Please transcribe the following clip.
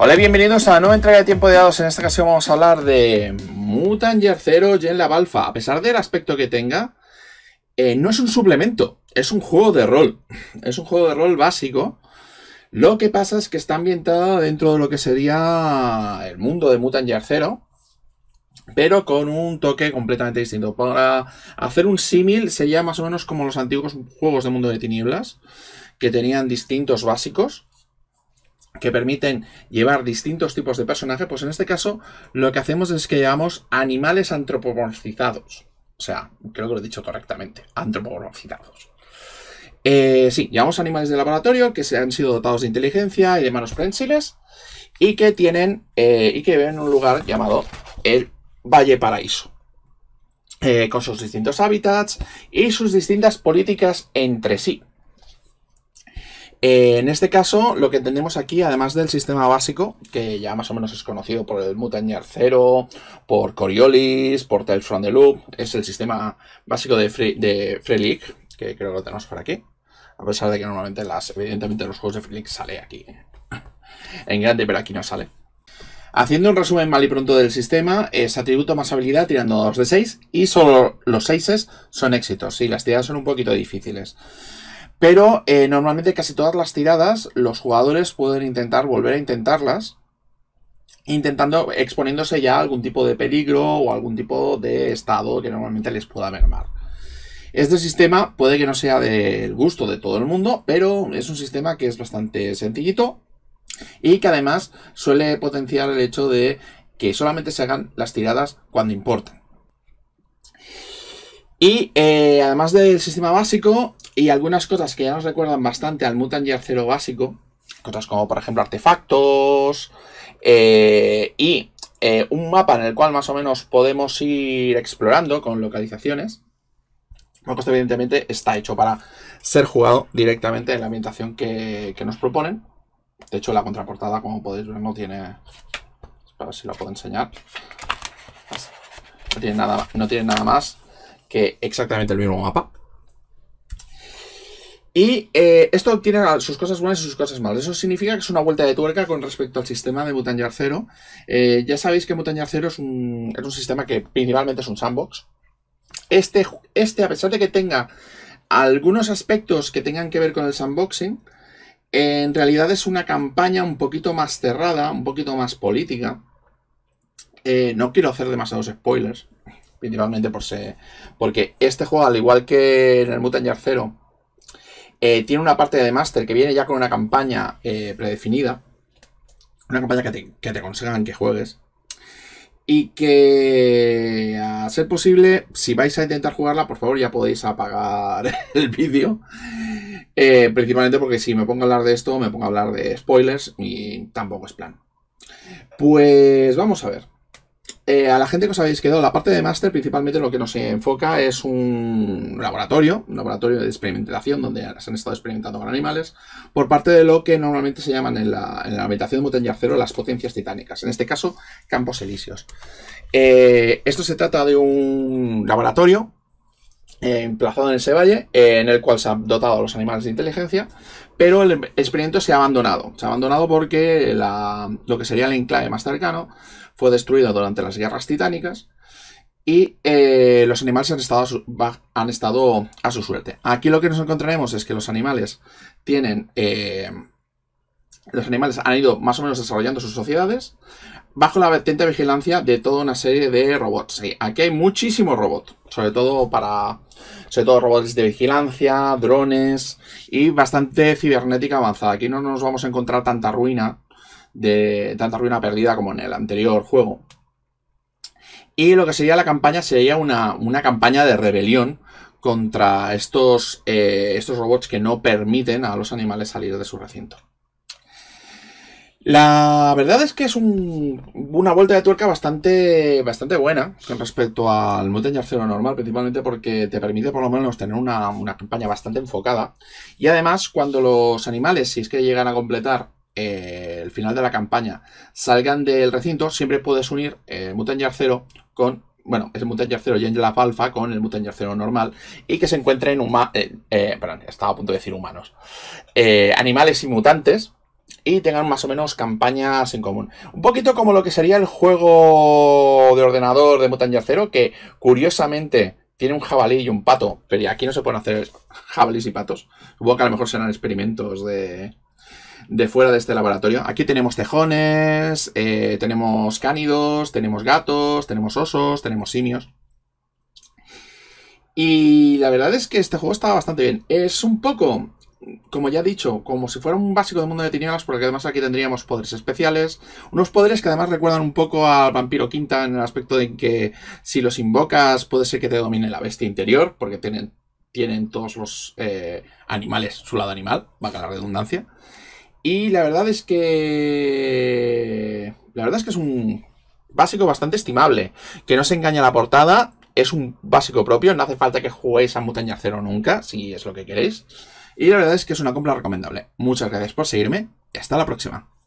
Hola y bienvenidos a la nueva entrega de Tiempo de Dados. En esta ocasión vamos a hablar de Mutant Year Zero Gen La Balfa. A pesar del aspecto que tenga, eh, no es un suplemento, es un juego de rol. Es un juego de rol básico. Lo que pasa es que está ambientado dentro de lo que sería el mundo de Mutant Year Zero, pero con un toque completamente distinto. Para hacer un símil sería más o menos como los antiguos juegos de Mundo de Tinieblas, que tenían distintos básicos que permiten llevar distintos tipos de personajes, pues en este caso lo que hacemos es que llevamos animales antropomorfizados. O sea, creo que lo he dicho correctamente, antropomorfizados. Eh, sí, llevamos animales de laboratorio que se han sido dotados de inteligencia y de manos prensiles y que tienen eh, y que viven en un lugar llamado el Valle Paraíso. Eh, con sus distintos hábitats y sus distintas políticas entre sí. Eh, en este caso, lo que tenemos aquí, además del sistema básico, que ya más o menos es conocido por el mutañar 0, por Coriolis, por Tales from the Loop, es el sistema básico de, Free, que creo que lo tenemos por aquí. A pesar de que normalmente, las, evidentemente, los juegos de League sale aquí en grande, pero aquí no sale. Haciendo un resumen mal y pronto del sistema, es atributo más habilidad tirando 2 de 6 y solo los 6 son éxitos y las tiradas son un poquito difíciles. Pero eh, normalmente casi todas las tiradas los jugadores pueden intentar volver a intentarlas, intentando exponiéndose ya a algún tipo de peligro o algún tipo de estado que normalmente les pueda mermar. Este sistema puede que no sea del gusto de todo el mundo, pero es un sistema que es bastante sencillito y que además suele potenciar el hecho de que solamente se hagan las tiradas cuando importan. Y eh, además del sistema básico, y algunas cosas que ya nos recuerdan bastante al Mutant Year Zero básico, cosas como por ejemplo artefactos eh, y eh, un mapa en el cual más o menos podemos ir explorando con localizaciones. Bueno, esto evidentemente está hecho para ser jugado directamente en la ambientación que, nos proponen. De hecho, la contraportada, como podéis ver, no tiene... A ver si la puedo enseñar. tiene nada, no tiene nada más que exactamente el mismo mapa. Y eh, esto tiene sus cosas buenas y sus cosas malas. Eso significa que es una vuelta de tuerca con respecto al sistema de Mutant Yard Zero. Eh, ya sabéis que Mutant Yard Zero es un, sistema que principalmente es un sandbox. Este, este, a pesar de que tenga algunos aspectos que tengan que ver con el sandboxing, en realidad es una campaña un poquito más cerrada, un poquito más política. Eh, no quiero hacer demasiados spoilers, principalmente por ser, porque este juego, al igual que en el Mutant Yard Zero, eh, tiene una parte de Master que viene ya con una campaña eh, predefinida. Una campaña que te, que te que juegues. Y que, a ser posible, si vais a intentar jugarla, por favor ya podéis apagar el vídeo. Eh, principalmente porque si me pongo a hablar de esto, me pongo a hablar de spoilers y tampoco es plan. Pues vamos a ver. Eh, a la gente que os habéis quedado, la parte de máster principalmente lo que nos enfoca es un laboratorio, un laboratorio de experimentación donde se han estado experimentando con animales, por parte de lo que normalmente se llaman en la, en la habitación de las potencias titánicas, en este caso Campos Elíseos. Eh, esto se trata de un laboratorio eh, emplazado en ese valle, en el cual se han dotado a los animales de inteligencia, pero el experimento se ha abandonado. Se ha abandonado porque lo que sería el enclave más cercano, fue destruida durante las guerras titánicas y eh, los animales han estado, a su, suerte. Aquí lo que nos encontraremos es que los animales tienen... Eh, los animales han ido más o menos desarrollando sus sociedades bajo la vertiente vigilancia de toda una serie de robots. aquí hay muchísimos robots, sobre todo para sobre todo robots de vigilancia, drones y bastante cibernética avanzada. Aquí no nos vamos a encontrar tanta ruina de tanta ruina perdida como en el anterior juego. Y lo que sería la campaña sería una, campaña de rebelión contra estos, eh, estos robots que no permiten a los animales salir de su recinto. La verdad es que es una vuelta de tuerca bastante, bastante buena con respecto al Yard Zero normal, principalmente porque te permite por lo menos tener una, una, campaña bastante enfocada. Y además, cuando los animales, si es que llegan a completar eh, el final de la campaña salgan del recinto, siempre puedes unir eh, Mutant con bueno, es el Mutant y 0 of Alpha con el Mutant normal y que se encuentren humanos, eh, eh, perdón, estaba a punto de decir humanos, animales y mutantes y tengan más o menos campañas en común. Un poquito como lo que sería el juego de ordenador de Mutant que curiosamente tiene un jabalí y un pato, pero aquí no se pueden hacer jabalís y patos. Supongo que a lo mejor serán experimentos de, de fuera de este laboratorio. Aquí tenemos tejones, eh, tenemos cánidos, tenemos gatos, tenemos osos, tenemos simios. Y la verdad es que este juego está bastante bien. Es un poco, como ya he dicho, como si fuera un básico de mundo de tinieblas, porque además aquí tendríamos poderes especiales. Unos poderes que además recuerdan un poco al vampiro quinta en el aspecto de que si los invocas puede ser que te domine la bestia interior, porque tienen, tienen todos los eh, animales su lado animal, va a la redundancia. Y la verdad es que. La verdad es que es un básico bastante estimable. Que no se engaña la portada. Es un básico propio. No hace falta que juguéis a Mutaña Cero nunca, si es lo que queréis. Y la verdad es que es una compra recomendable. Muchas gracias por seguirme. hasta la próxima.